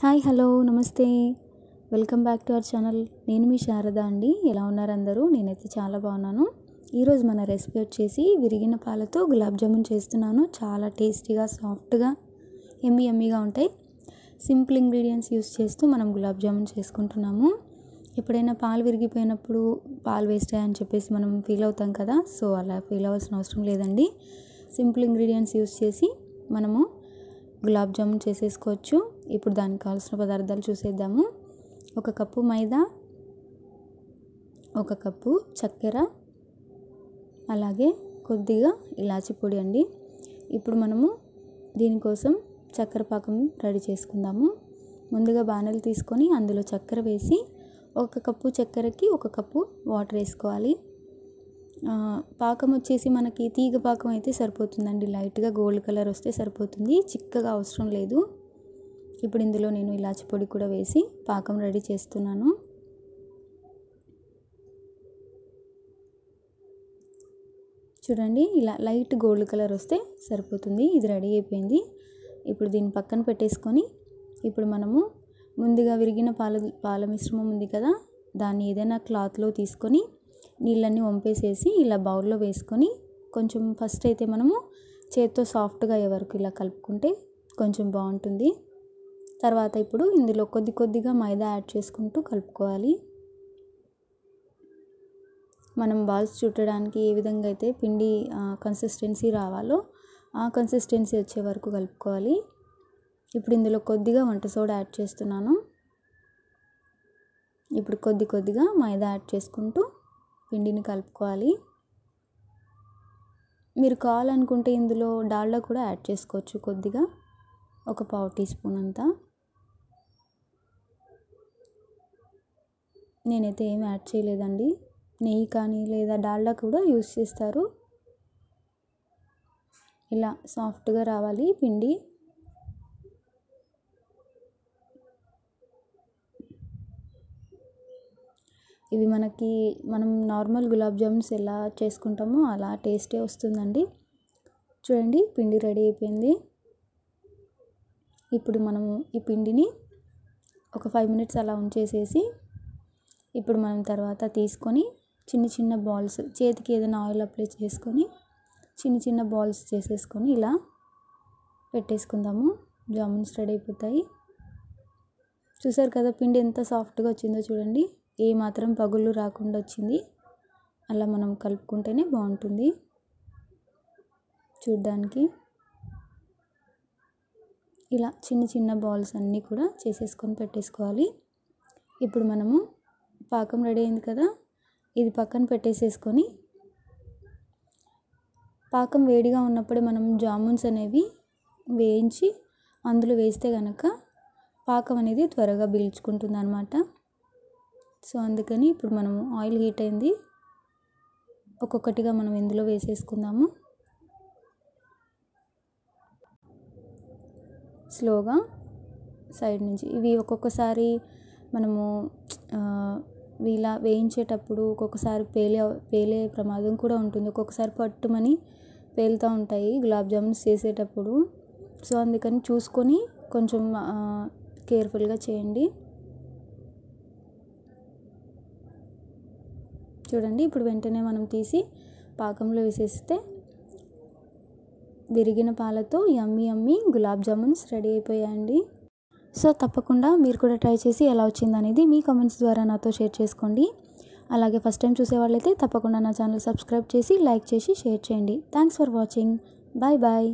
hi hello నమస్తే welcome back to our channel నేను మీ శారద అండి ఎలా ఉన్నారు అందరూ నేనైతే చాలా బాగున్నాను ఈరోజు మన రెసిపీ వచ్చేసి విరిగిన పాలతో గులాబ్ జామున్ చేస్తున్నాను చాలా టేస్టీగా సాఫ్ట్గా ఎమ్మి ఎమ్మిగా ఉంటాయి సింపుల్ ఇంగ్రీడియంట్స్ యూస్ చేస్తూ మనం గులాబ్ జామున్ చేసుకుంటున్నాము ఎప్పుడైనా పాలు విరిగిపోయినప్పుడు పాలు వేస్ట్ అని చెప్పేసి మనం ఫీల్ అవుతాం కదా సో అలా ఫీల్ అవ్వాల్సిన అవసరం లేదండి సింపుల్ ఇంగ్రీడియంట్స్ యూస్ చేసి మనము గులాబ్ జామున్ చేసేసుకోవచ్చు ఇప్పుడు దానికి కావాల్సిన పదార్థాలు చూసేద్దాము ఒక కప్పు మైదా ఒక కప్పు చక్కెర అలాగే కొద్దిగా ఇలాచి పొడి అండి ఇప్పుడు మనము దీనికోసం చక్కెర పాకం రెడీ చేసుకుందాము ముందుగా బాణలు తీసుకొని అందులో చక్కెర వేసి ఒక కప్పు చక్కెరకి ఒక కప్పు వాటర్ వేసుకోవాలి పాకం వచ్చేసి మనకి తీగ పాకం అయితే సరిపోతుందండి లైట్గా గోల్డ్ కలర్ వస్తే సరిపోతుంది చిక్కగా అవసరం లేదు ఇప్పుడు ఇందులో నేను ఇలాచి పొడి కూడా వేసి పాకం రెడీ చేస్తున్నాను చూడండి ఇలా లైట్ గోల్డ్ కలర్ వస్తే సరిపోతుంది ఇది రెడీ అయిపోయింది ఇప్పుడు దీన్ని పక్కన పెట్టేసుకొని ఇప్పుడు మనము ముందుగా విరిగిన పాల పాల మిశ్రమం ఉంది కదా దాన్ని ఏదైనా క్లాత్లో తీసుకొని నీళ్ళన్నీ వంపేసేసి ఇలా బౌల్లో వేసుకొని కొంచెం ఫస్ట్ అయితే మనము చేత్తో సాఫ్ట్గా అయ్యే వరకు ఇలా కలుపుకుంటే కొంచెం బాగుంటుంది తర్వాత ఇప్పుడు ఇందులో కొద్ది కొద్దిగా మైదా యాడ్ చేసుకుంటూ కలుపుకోవాలి మనం బాల్స్ చుట్టడానికి ఏ విధంగా అయితే పిండి కన్సిస్టెన్సీ రావాలో ఆ కన్సిస్టెన్సీ వచ్చే వరకు కలుపుకోవాలి ఇప్పుడు ఇందులో కొద్దిగా వంట సోడా యాడ్ చేస్తున్నాను ఇప్పుడు కొద్ది కొద్దిగా మైదా యాడ్ చేసుకుంటూ పిండిని కలుపుకోవాలి మీరు కావాలనుకుంటే ఇందులో డాల్డా కూడా యాడ్ చేసుకోవచ్చు కొద్దిగా ఒక పావు టీ స్పూన్ అంతా నేనైతే ఏం యాడ్ చేయలేదండి నెయ్యి కానీ లేదా డాల్డా కూడా యూస్ చేస్తారు ఇలా సాఫ్ట్గా రావాలి పిండి ఇవి మనకి మనం నార్మల్ గులాబ్ జామున్స్ ఎలా చేసుకుంటామో అలా టేస్టే వస్తుందండి చూడండి పిండి రెడీ అయిపోయింది ఇప్పుడు మనము ఈ పిండిని ఒక ఫైవ్ మినిట్స్ అలా ఉంచేసేసి ఇప్పుడు మనం తర్వాత తీసుకొని చిన్న చిన్న బాల్స్ చేతికి ఏదైనా ఆయిల్ అప్లై చేసుకొని చిన్న చిన్న బాల్స్ చేసేసుకొని ఇలా పెట్టేసుకుందాము జామున్స్ రెడీ అయిపోతాయి చూసారు కదా పిండి ఎంత సాఫ్ట్గా వచ్చిందో చూడండి ఏ మాత్రం పగుళ్ళు రాకుండా వచ్చింది అలా మనం కలుపుకుంటేనే బాగుంటుంది చూడ్డానికి ఇలా చిన్న చిన్న బాల్స్ అన్నీ కూడా చేసేసుకొని పెట్టేసుకోవాలి ఇప్పుడు మనము పాకం రెడీ అయింది కదా ఇది పక్కన పెట్టేసేసుకొని పాకం వేడిగా ఉన్నప్పుడే మనం జామున్స్ అనేవి వేయించి అందులో వేస్తే కనుక పాకం అనేది త్వరగా పీల్చుకుంటుంది అనమాట సో అందుకని ఇప్పుడు మనము ఆయిల్ హీట్ అయింది ఒక్కొక్కటిగా మనం ఇందులో వేసేసుకుందాము స్లోగా సైడ్ నుంచి ఇవి ఒక్కొక్కసారి మనము ఇలా వేయించేటప్పుడు ఒక్కొక్కసారి పేలే పేలే ప్రమాదం కూడా ఉంటుంది ఒక్కొక్కసారి పట్టుమని పేలుతూ ఉంటాయి గులాబ్ జామున్స్ చేసేటప్పుడు సో అందుకని చూసుకొని కొంచెం కేర్ఫుల్గా చేయండి చూడండి ఇప్పుడు వెంటనే మనం తీసి పాకంలో వేసేస్తే విరిగిన పాలతో yummy yummy gulab jamuns ready అయిపోయాయండి సో తప్పకుండా మీరు కూడా ట్రై చేసి ఎలా వచ్చిందనేది మీ కమెంట్స్ ద్వారా నాతో షేర్ చేసుకోండి అలాగే ఫస్ట్ టైం చూసేవాళ్ళైతే తప్పకుండా నా ఛానల్ సబ్స్క్రైబ్ చేసి లైక్ చేసి షేర్ చేయండి thanks for watching bye bye